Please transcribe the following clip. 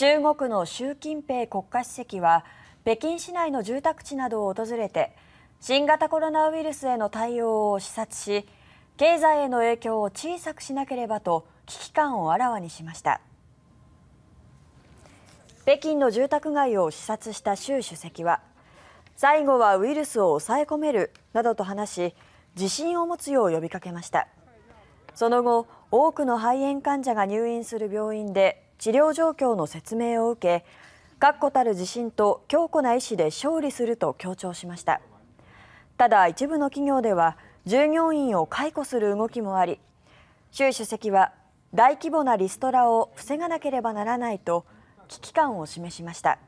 中国の習近平国家主席は北京市内の住宅地などを訪れて新型コロナウイルスへの対応を視察し経済への影響を小さくしなければと危機感をあらわにしました北京の住宅街を視察した習主席は最後はウイルスを抑え込めるなどと話し自信を持つよう呼びかけましたその後多くの肺炎患者が入院する病院で治療状況の説明を受け確固たる自信と強固な意思で勝利すると強調しましたただ一部の企業では従業員を解雇する動きもあり習主席は大規模なリストラを防がなければならないと危機感を示しました。